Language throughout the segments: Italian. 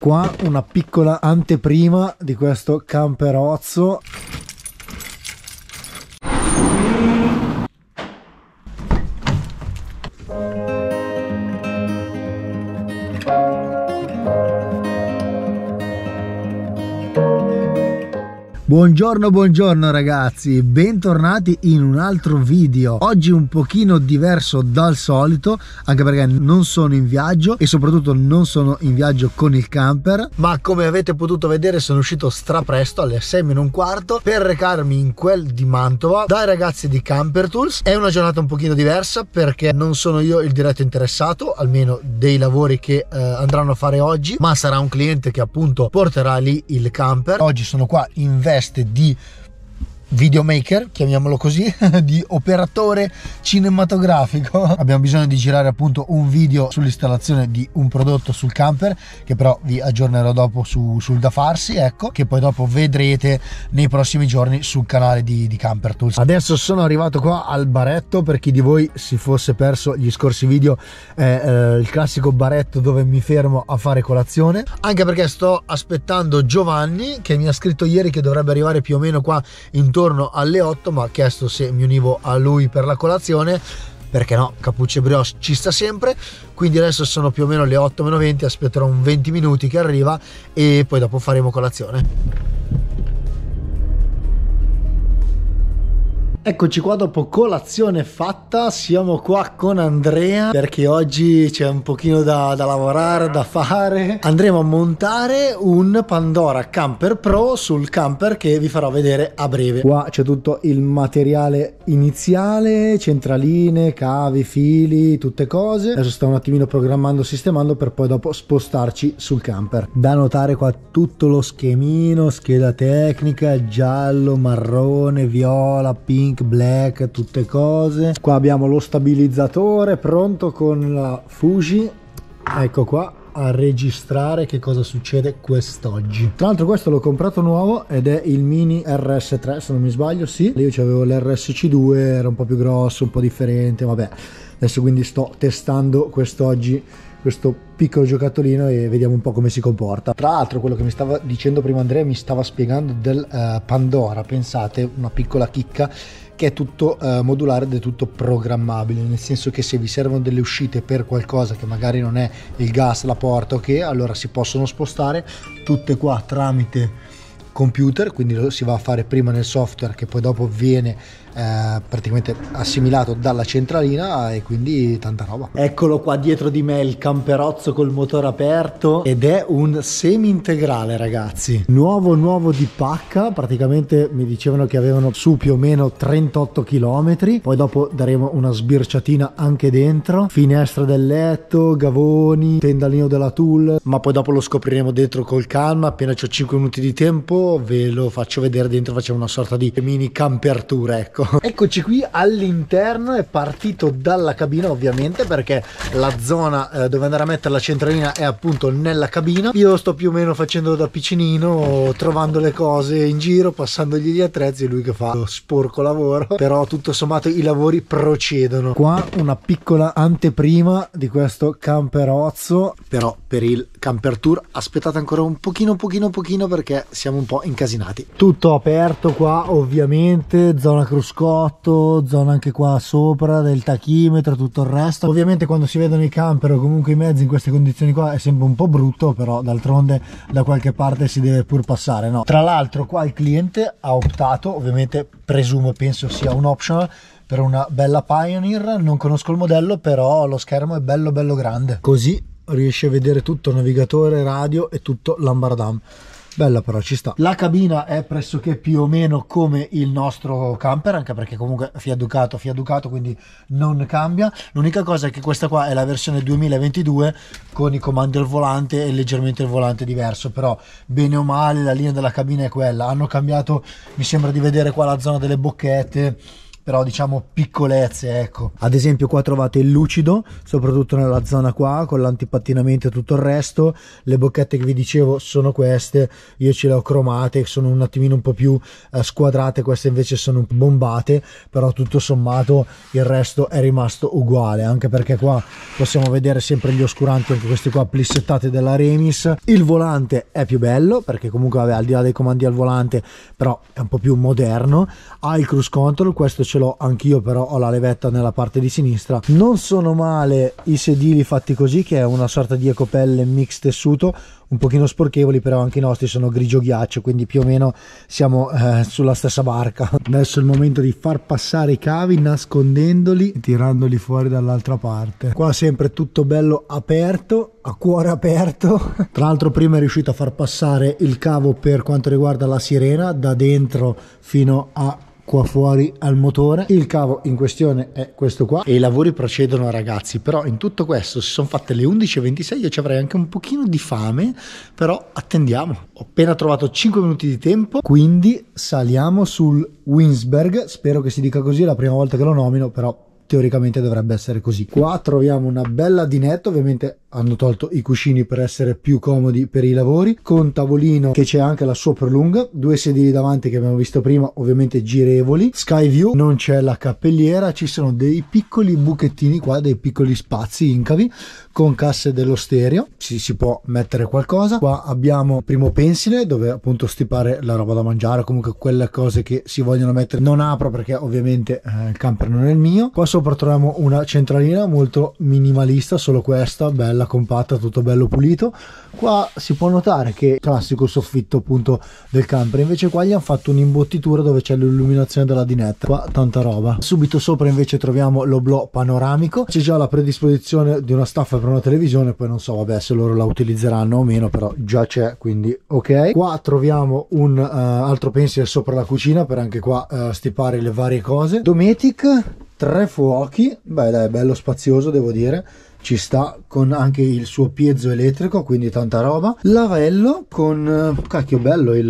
Qua una piccola anteprima di questo camperozzo Buongiorno, buongiorno ragazzi, bentornati in un altro video. Oggi un pochino diverso dal solito, anche perché non sono in viaggio e soprattutto non sono in viaggio con il camper, ma come avete potuto vedere sono uscito strapresto alle 6 meno un quarto per recarmi in quel di Mantova dai ragazzi di Camper Tools. È una giornata un pochino diversa perché non sono io il diretto interessato, almeno dei lavori che eh, andranno a fare oggi, ma sarà un cliente che appunto porterà lì il camper. Oggi sono qua in vest este di videomaker, chiamiamolo così, di operatore cinematografico. Abbiamo bisogno di girare appunto un video sull'installazione di un prodotto sul camper, che però vi aggiornerò dopo su, sul da farsi, ecco, che poi dopo vedrete nei prossimi giorni sul canale di, di Camper Tools. Adesso sono arrivato qua al baretto, per chi di voi si fosse perso gli scorsi video, è eh, il classico baretto dove mi fermo a fare colazione, anche perché sto aspettando Giovanni che mi ha scritto ieri che dovrebbe arrivare più o meno qua intorno intorno alle 8 mi ha chiesto se mi univo a lui per la colazione perché no, cappuccio e brioche ci sta sempre, quindi adesso sono più o meno le 8 meno 20, aspetterò un 20 minuti che arriva e poi dopo faremo colazione. Eccoci qua dopo colazione fatta, siamo qua con Andrea perché oggi c'è un pochino da, da, lavorare, da fare. Andremo a montare un Pandora Camper Pro sul camper che vi farò vedere a breve. Qua c'è tutto il materiale iniziale, centraline, cavi, fili, tutte cose. Adesso sto un attimino programmando, sistemando per poi dopo spostarci sul camper. Da notare qua tutto lo schemino, scheda tecnica, giallo, marrone, viola, pink Think Black, tutte cose. Qua abbiamo lo stabilizzatore pronto con la Fuji. Ecco qua, a registrare che cosa succede quest'oggi. Tra l'altro questo l'ho comprato nuovo ed è il mini RS3 se non mi sbaglio, sì. Io avevo l'RSC2, era un po' più grosso, un po' differente, vabbè. Adesso quindi sto testando quest'oggi questo piccolo giocattolino e vediamo un po' come si comporta. Tra l'altro quello che mi stava dicendo prima Andrea mi stava spiegando del uh, Pandora, pensate, una piccola chicca che è tutto eh, modulare ed è tutto programmabile, nel senso che se vi servono delle uscite per qualcosa che magari non è il gas, la porta o okay, che, allora si possono spostare tutte qua tramite computer, quindi lo si va a fare prima nel software che poi dopo viene eh, praticamente assimilato dalla centralina e quindi tanta roba. Eccolo qua dietro di me il camperozzo col motore aperto ed è un semi integrale ragazzi, nuovo nuovo di pacca, praticamente mi dicevano che avevano su più o meno 38 km, poi dopo daremo una sbirciatina anche dentro, finestra del letto, gavoni, tendalino della tool, ma poi dopo lo scopriremo dentro col calma, appena ho 5 minuti di tempo ve lo faccio vedere dentro, facciamo una sorta di mini camper tour, ecco. Eccoci qui all'interno, è partito dalla cabina ovviamente perché la zona eh, dove andare a mettere la centralina è appunto nella cabina. Io sto più o meno facendo da piccinino, trovando le cose in giro, passandogli gli attrezzi, lui che fa lo sporco lavoro, però tutto sommato i lavori procedono. Qua una piccola anteprima di questo camperozzo, però per il camper tour aspettate ancora un pochino, un pochino, un pochino perché siamo un po' incasinati. Tutto aperto qua ovviamente, zona cruscotto, zona anche qua sopra del tachimetro, tutto il resto. Ovviamente quando si vedono i camper o comunque i mezzi in queste condizioni qua è sempre un po' brutto, però d'altronde da qualche parte si deve pur passare, no? Tra l'altro qua il cliente ha optato, ovviamente presumo penso sia un optional, per una bella Pioneer, non conosco il modello, però lo schermo è bello bello grande. Così riesce a vedere tutto navigatore, radio e tutto l'ambardam. Bella però ci sta. La cabina è pressoché più o meno come il nostro camper, anche perché comunque Fiat Ducato, Fiat Ducato, quindi non cambia. L'unica cosa è che questa qua è la versione 2022 con i comandi al volante e leggermente il volante diverso, però bene o male la linea della cabina è quella. Hanno cambiato, mi sembra di vedere qua la zona delle bocchette però diciamo piccolezze, ecco. Ad esempio qua trovate il lucido, soprattutto nella zona qua, con l'antipattinamento e tutto il resto, le bocchette che vi dicevo sono queste, io ce le ho cromate, sono un attimino un po' più eh, squadrate, queste invece sono bombate, però tutto sommato il resto è rimasto uguale, anche perché qua possiamo vedere sempre gli oscuranti, anche questi qua plissettate della Remis. Il volante è più bello, perché comunque vabbè, al di là dei comandi al volante, però è un po' più moderno, ha il cruise control, questo ce dircelo, anch'io però ho la levetta nella parte di sinistra. Non sono male i sedili fatti così, che è una sorta di ecopelle mix tessuto, un pochino sporchevoli, però anche i nostri sono grigio ghiaccio, quindi più o meno siamo eh, sulla stessa barca. Adesso è il momento di far passare i cavi nascondendoli e tirandoli fuori dall'altra parte. Qua sempre tutto bello aperto, a cuore aperto. Tra l'altro prima è riuscito a far passare il cavo per quanto riguarda la sirena da dentro fino a qua fuori al motore. Il cavo in questione è questo qua e i lavori procedono ragazzi, però in tutto questo si sono fatte le 11.26, io ci avrei anche un pochino di fame, però attendiamo. Ho appena trovato 5 minuti di tempo, quindi saliamo sul Winsberg, spero che si dica così, è la prima volta che lo nomino, però teoricamente dovrebbe essere così. Qua troviamo una bella dinetta, ovviamente hanno tolto i cuscini per essere più comodi per i lavori, con tavolino che c'è anche la sua lunga, due sedili davanti che abbiamo visto prima, ovviamente girevoli, Skyview, non c'è la cappelliera, ci sono dei piccoli buchettini qua, dei piccoli spazi incavi con casse dello stereo, ci si può mettere qualcosa. Qua abbiamo primo pensile dove appunto stipare la roba da mangiare, comunque quelle cose che si vogliono mettere. Non apro perché ovviamente eh, il camper non è il mio. Qua sopra sopra troviamo una centralina molto minimalista, solo questa, bella, compatta, tutto bello pulito. Qua si può notare che classico soffitto appunto del camper, invece qua gli hanno fatto un'imbottitura dove c'è l'illuminazione della dinetta, qua tanta roba. Subito sopra invece troviamo l'oblò panoramico, c'è già la predisposizione di una staffa per una televisione, poi non so vabbè se loro la utilizzeranno o meno, però già c'è, quindi ok. Qua troviamo un uh, altro pensiero sopra la cucina per anche qua uh, stipare le varie cose. Dometic tre fuochi, beh dai, bello spazioso devo dire, ci sta con anche il suo piezo elettrico quindi tanta roba lavello con eh, cacchio bello il,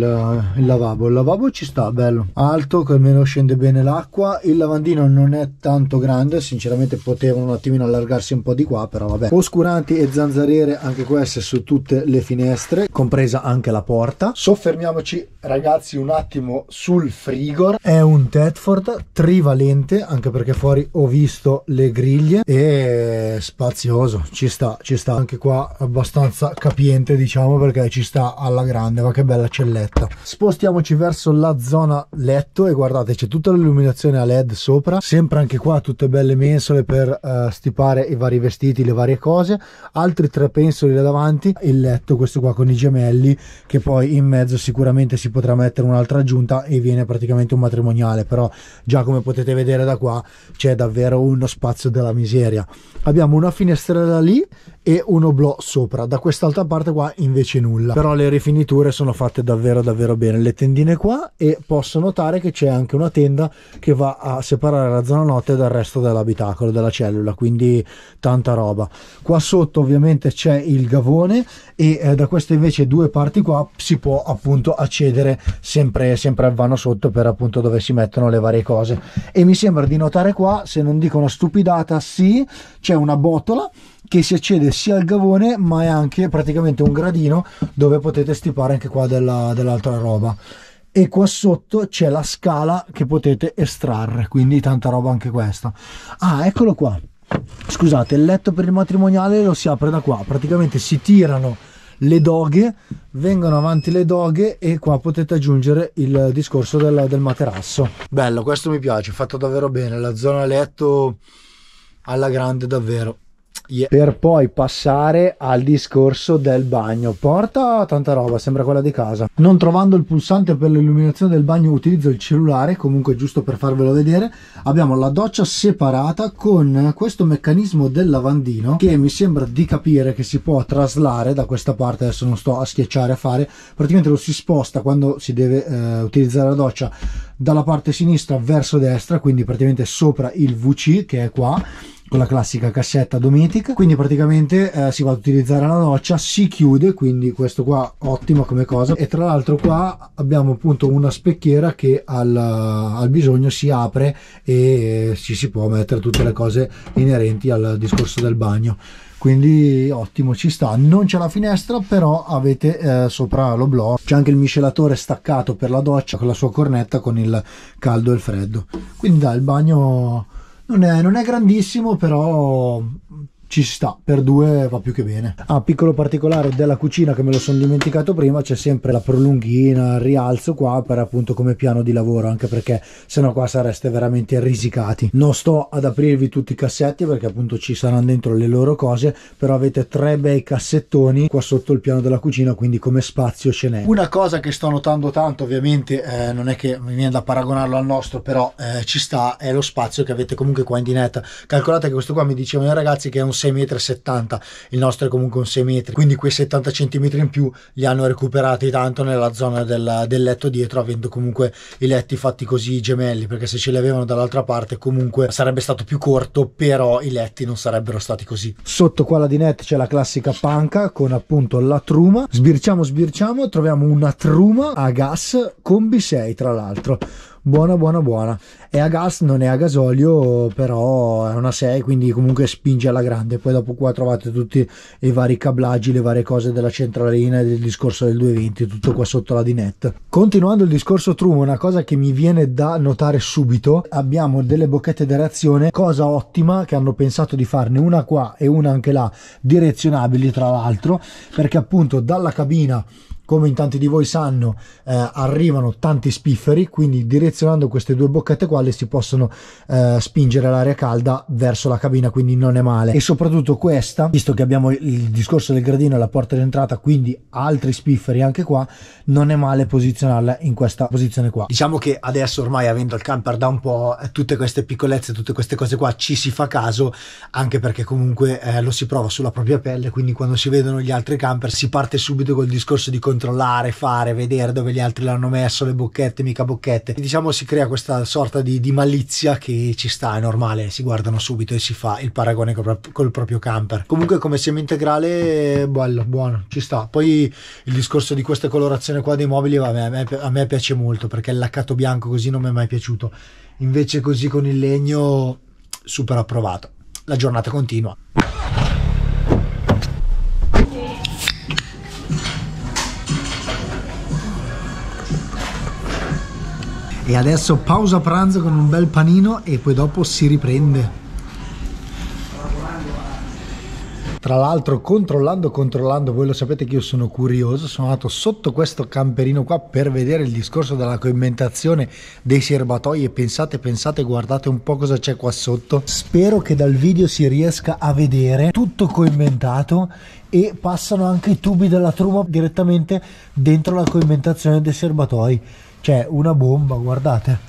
il lavabo il lavabo ci sta bello alto che almeno scende bene l'acqua il lavandino non è tanto grande sinceramente potevano un attimino allargarsi un po' di qua però vabbè oscuranti e zanzariere anche queste su tutte le finestre compresa anche la porta soffermiamoci ragazzi un attimo sul frigor è un Tedford trivalente anche perché fuori ho visto le griglie e spazio sfizioso, ci sta, ci sta anche qua abbastanza capiente diciamo perché ci sta alla grande, ma che bella celletta. Spostiamoci verso la zona letto e guardate c'è tutta l'illuminazione a led sopra, sempre anche qua tutte belle mensole per uh, stipare i vari vestiti, le varie cose, altri tre pensoli là davanti, il letto questo qua con i gemelli che poi in mezzo sicuramente si potrà mettere un'altra aggiunta e viene praticamente un matrimoniale, però già come potete vedere da qua c'è davvero uno spazio della miseria. Abbiamo una finestra finestrella lì e un oblò sopra da quest'altra parte qua invece nulla però le rifiniture sono fatte davvero davvero bene le tendine qua e posso notare che c'è anche una tenda che va a separare la zona notte dal resto dell'abitacolo della cellula quindi tanta roba qua sotto ovviamente c'è il gavone e eh, da queste invece due parti qua si può appunto accedere sempre sempre al vano sotto per appunto dove si mettono le varie cose e mi sembra di notare qua se non dico una stupidata sì c'è una botola cava che si accede sia al gavone ma è anche praticamente un gradino dove potete stipare anche qua della, dell'altra roba e qua sotto c'è la scala che potete estrarre quindi tanta roba anche questa ah eccolo qua scusate il letto per il matrimoniale lo si apre da qua praticamente si tirano le doghe vengono avanti le doghe e qua potete aggiungere il discorso del, del materasso bello questo mi piace fatto davvero bene la zona letto alla grande davvero Yeah. Per poi passare al discorso del bagno. Porta tanta roba, sembra quella di casa. Non trovando il pulsante per l'illuminazione del bagno, utilizzo il cellulare, comunque giusto per farvelo vedere. Abbiamo la doccia separata con questo meccanismo del lavandino che mi sembra di capire che si può traslare da questa parte. Adesso non sto a schiacciare a fare, praticamente lo si sposta quando si deve eh, utilizzare la doccia dalla parte sinistra verso destra, quindi praticamente sopra il VC che è qua con la classica cassetta Dometic quindi praticamente eh, si va ad utilizzare la doccia si chiude quindi questo qua ottimo come cosa e tra l'altro qua abbiamo appunto una specchiera che al, al bisogno si apre e ci si può mettere tutte le cose inerenti al discorso del bagno quindi ottimo ci sta non c'è la finestra però avete eh, sopra l'oblò c'è anche il miscelatore staccato per la doccia con la sua cornetta con il caldo e il freddo quindi dai il bagno non è, non è grandissimo, però ci sta, per due va più che bene. Ah, piccolo particolare della cucina che me lo sono dimenticato prima, c'è sempre la prolunghina, il rialzo qua per appunto come piano di lavoro, anche perché sennò qua sareste veramente risicati. Non sto ad aprirvi tutti i cassetti perché appunto ci saranno dentro le loro cose, però avete tre bei cassettoni qua sotto il piano della cucina, quindi come spazio ce n'è. Una cosa che sto notando tanto, ovviamente eh, non è che mi viene da paragonarlo al nostro, però eh, ci sta, è lo spazio che avete comunque qua in dinetta. Calcolate che questo qua mi dicevano i ragazzi che è un 6,70 m, il nostro è comunque un 6 metri, quindi quei 70 cm in più li hanno recuperati tanto nella zona del, del letto dietro, avendo comunque i letti fatti così gemelli, perché se ce li avevano dall'altra parte comunque sarebbe stato più corto, però i letti non sarebbero stati così. Sotto qua la dinette c'è la classica panca con appunto la truma, sbirciamo sbirciamo, troviamo una truma a gas combi 6 tra l'altro buona buona buona è a gas, non è a gasolio, però è una 6, quindi comunque spinge alla grande. Poi dopo qua trovate tutti i vari cablaggi, le varie cose della centralina e del discorso del 220, tutto qua sotto la dinette. Continuando il discorso Trumo, una cosa che mi viene da notare subito, abbiamo delle bocchette di reazione, cosa ottima che hanno pensato di farne una qua e una anche là, direzionabili tra l'altro, perché appunto dalla cabina come in tanti di voi sanno eh, arrivano tanti spifferi quindi direzionando queste due bocchette qua quale si possono eh, spingere l'aria calda verso la cabina, quindi non è male. E soprattutto questa, visto che abbiamo il discorso del gradino e la porta d'entrata, quindi altri spifferi anche qua, non è male posizionarla in questa posizione qua. Diciamo che adesso ormai avendo il camper da un po', eh, tutte queste piccolezze, tutte queste cose qua ci si fa caso, anche perché comunque eh, lo si prova sulla propria pelle, quindi quando si vedono gli altri camper si parte subito col discorso di controllare, fare, vedere dove gli altri l'hanno messo, le bocchette, mica bocchette. E diciamo si crea questa sorta di di, di, malizia che ci sta, è normale, si guardano subito e si fa il paragone col, col proprio camper. Comunque come semi-integrale, bello, buono, ci sta. Poi il discorso di questa colorazione qua dei mobili a, me, a me piace molto perché il laccato bianco così non mi è mai piaciuto. Invece così con il legno, super approvato. La giornata continua. E adesso pausa pranzo con un bel panino e poi dopo si riprende. Tra l'altro controllando, controllando, voi lo sapete che io sono curioso, sono andato sotto questo camperino qua per vedere il discorso della coimentazione dei serbatoi e pensate, pensate, guardate un po' cosa c'è qua sotto. Spero che dal video si riesca a vedere tutto coimentato e passano anche i tubi della truma direttamente dentro la coimentazione dei serbatoi. C'è cioè, una bomba, guardate.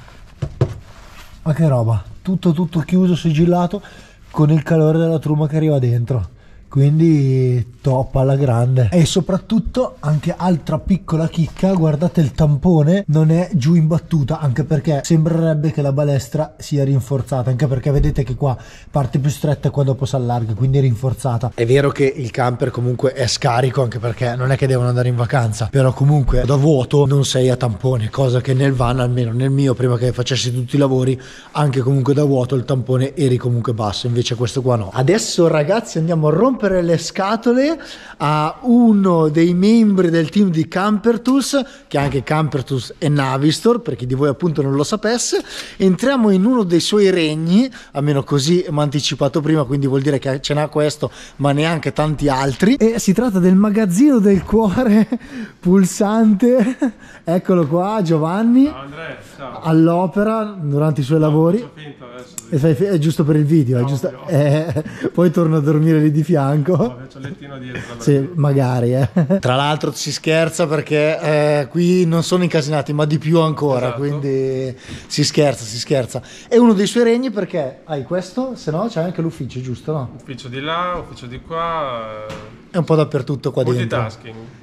Ma che roba, tutto tutto chiuso, sigillato, con il calore della truma che arriva dentro quindi top alla grande e soprattutto anche altra piccola chicca guardate il tampone non è giù in battuta anche perché sembrerebbe che la balestra sia rinforzata anche perché vedete che qua parte più stretta e qua dopo si allarga quindi è rinforzata è vero che il camper comunque è scarico anche perché non è che devono andare in vacanza però comunque da vuoto non sei a tampone cosa che nel van almeno nel mio prima che facessi tutti i lavori anche comunque da vuoto il tampone eri comunque basso invece questo qua no adesso ragazzi andiamo a rompere rompere le scatole a uno dei membri del team di Campertus, che anche Campertus e Navistor, per chi di voi appunto non lo sapesse. Entriamo in uno dei suoi regni, almeno così mi ha anticipato prima, quindi vuol dire che ce n'ha questo, ma neanche tanti altri. E si tratta del magazzino del cuore pulsante. Eccolo qua, Giovanni. Ciao Andrea, ciao. All'opera durante i suoi no, lavori. Finto adesso, sì. è giusto per il video, no, è giusto. Eh, poi torno a dormire lì di fianco bianco. Un fiocciolettino dietro. Sì, magari. Eh. Tra l'altro si scherza perché eh, qui non sono incasinati, ma di più ancora, esatto. quindi si scherza, si scherza. È uno dei suoi regni perché hai questo, se no c'è anche l'ufficio, giusto? No? Ufficio di là, ufficio di qua. Eh è un po' dappertutto qua dentro.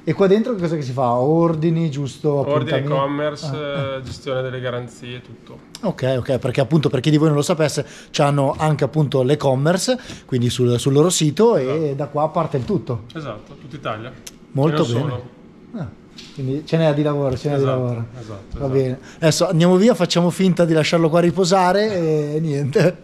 E qua dentro cosa che si fa? Ordini, giusto? Ordini, e-commerce, ah. Eh. gestione delle garanzie, tutto. Ok, ok, perché appunto per chi di voi non lo sapesse, hanno anche appunto l'e-commerce, quindi sul, sul loro sito esatto. e da qua parte il tutto. Esatto, tutta Italia. Molto bene. Ah. Quindi ce n'è di lavoro, ce n'è esatto, di lavoro. Esatto, Va esatto. bene. Adesso andiamo via, facciamo finta di lasciarlo qua riposare e niente.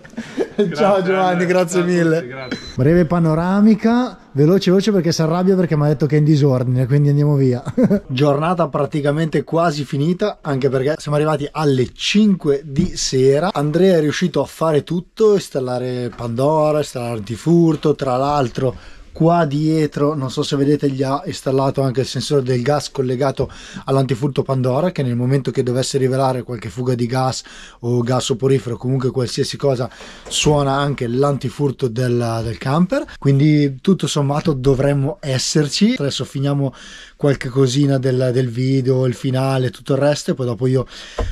grazie, Ciao Giovanni, grazie, grazie mille. Tutti, grazie. Breve panoramica, veloce veloce perché si arrabbia perché mi ha detto che è in disordine, quindi andiamo via. Giornata praticamente quasi finita, anche perché siamo arrivati alle 5 di sera. Andrea è riuscito a fare tutto, installare Pandora, installare Antifurto, tra l'altro qua dietro non so se vedete gli ha installato anche il sensore del gas collegato all'antifurto Pandora che nel momento che dovesse rivelare qualche fuga di gas o gas soporifero comunque qualsiasi cosa suona anche l'antifurto del, del camper quindi tutto sommato dovremmo esserci adesso finiamo qualche cosina del, del video il finale tutto il resto e poi dopo io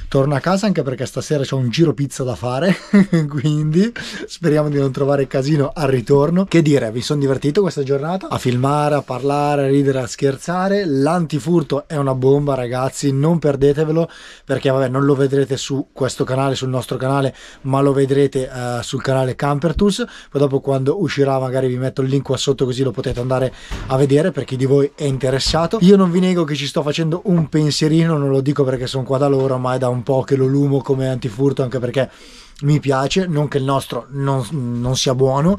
torno a casa anche perché stasera c'è un giro pizza da fare quindi speriamo di non trovare casino al ritorno che dire vi sono divertito questa questa giornata a filmare, a parlare, a ridere, a scherzare. L'antifurto è una bomba, ragazzi, non perdetevelo perché vabbè, non lo vedrete su questo canale, sul nostro canale, ma lo vedrete eh, sul canale Campertus. Poi dopo quando uscirà magari vi metto il link qua sotto così lo potete andare a vedere per chi di voi è interessato. Io non vi nego che ci sto facendo un pensierino, non lo dico perché sono qua da loro, ma è da un po' che lo lumo come antifurto anche perché mi piace, non che il nostro non, non sia buono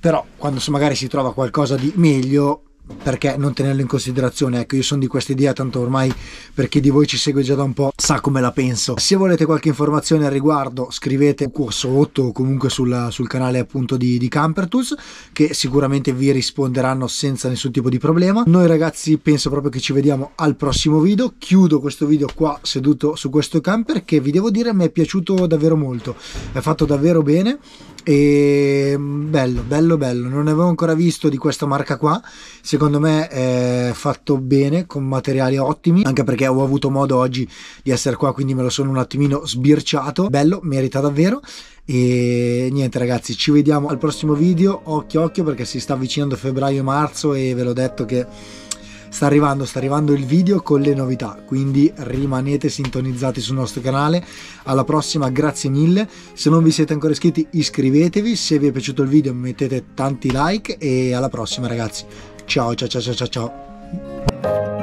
però quando magari si trova qualcosa di meglio perché non tenerlo in considerazione ecco io sono di questa idea tanto ormai per chi di voi ci segue già da un po' sa come la penso se volete qualche informazione al riguardo scrivete qua sotto o comunque sulla, sul canale appunto di, di Campertools che sicuramente vi risponderanno senza nessun tipo di problema noi ragazzi penso proprio che ci vediamo al prossimo video chiudo questo video qua seduto su questo camper che vi devo dire mi è piaciuto davvero molto è fatto davvero bene e mm, bello, bello, bello. Non avevo ancora visto di questa marca qua. Secondo me è fatto bene con materiali ottimi, anche perché ho avuto modo oggi di essere qua, quindi me lo sono un attimino sbirciato. Bello, merita davvero. E niente ragazzi, ci vediamo al prossimo video. Occhio occhio perché si sta avvicinando febbraio-marzo e ve l'ho detto che Sta arrivando, sta arrivando il video con le novità, quindi rimanete sintonizzati sul nostro canale. Alla prossima, grazie mille. Se non vi siete ancora iscritti, iscrivetevi. Se vi è piaciuto il video, mettete tanti like e alla prossima, ragazzi. Ciao, ciao, ciao, ciao, ciao. ciao.